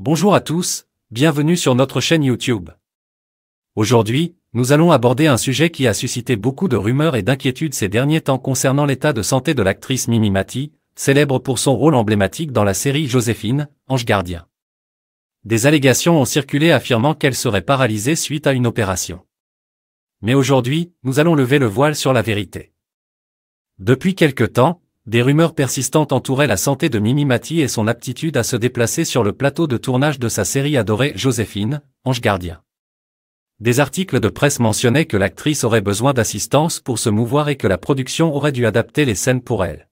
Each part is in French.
Bonjour à tous, bienvenue sur notre chaîne YouTube. Aujourd'hui, nous allons aborder un sujet qui a suscité beaucoup de rumeurs et d'inquiétudes ces derniers temps concernant l'état de santé de l'actrice Mimi Mati, célèbre pour son rôle emblématique dans la série Joséphine, Ange Gardien. Des allégations ont circulé affirmant qu'elle serait paralysée suite à une opération. Mais aujourd'hui, nous allons lever le voile sur la vérité. Depuis quelque temps, des rumeurs persistantes entouraient la santé de Mimi Mati et son aptitude à se déplacer sur le plateau de tournage de sa série adorée Joséphine, Ange Gardien. Des articles de presse mentionnaient que l'actrice aurait besoin d'assistance pour se mouvoir et que la production aurait dû adapter les scènes pour elle.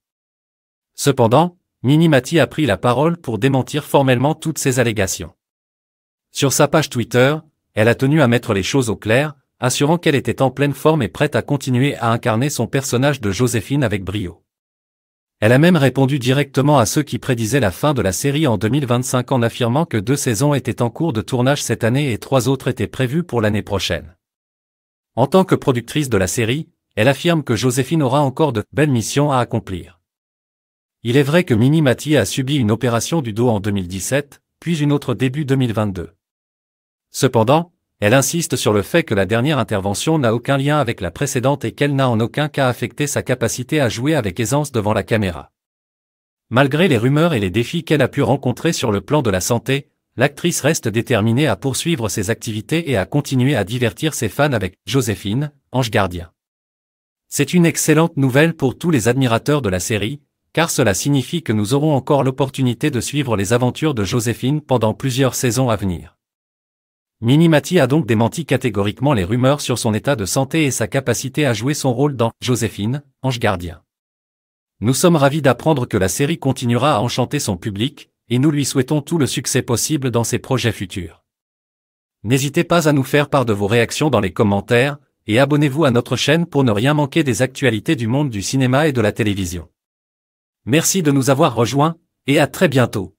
Cependant, Mimi Mati a pris la parole pour démentir formellement toutes ces allégations. Sur sa page Twitter, elle a tenu à mettre les choses au clair, assurant qu'elle était en pleine forme et prête à continuer à incarner son personnage de Joséphine avec brio. Elle a même répondu directement à ceux qui prédisaient la fin de la série en 2025 en affirmant que deux saisons étaient en cours de tournage cette année et trois autres étaient prévues pour l'année prochaine. En tant que productrice de la série, elle affirme que Joséphine aura encore de belles missions à accomplir. Il est vrai que Mini Mathieu a subi une opération du dos en 2017, puis une autre début 2022. Cependant, elle insiste sur le fait que la dernière intervention n'a aucun lien avec la précédente et qu'elle n'a en aucun cas affecté sa capacité à jouer avec aisance devant la caméra. Malgré les rumeurs et les défis qu'elle a pu rencontrer sur le plan de la santé, l'actrice reste déterminée à poursuivre ses activités et à continuer à divertir ses fans avec Joséphine, ange gardien. C'est une excellente nouvelle pour tous les admirateurs de la série, car cela signifie que nous aurons encore l'opportunité de suivre les aventures de Joséphine pendant plusieurs saisons à venir. Minimati a donc démenti catégoriquement les rumeurs sur son état de santé et sa capacité à jouer son rôle dans Joséphine, ange gardien. Nous sommes ravis d'apprendre que la série continuera à enchanter son public, et nous lui souhaitons tout le succès possible dans ses projets futurs. N'hésitez pas à nous faire part de vos réactions dans les commentaires, et abonnez-vous à notre chaîne pour ne rien manquer des actualités du monde du cinéma et de la télévision. Merci de nous avoir rejoints, et à très bientôt.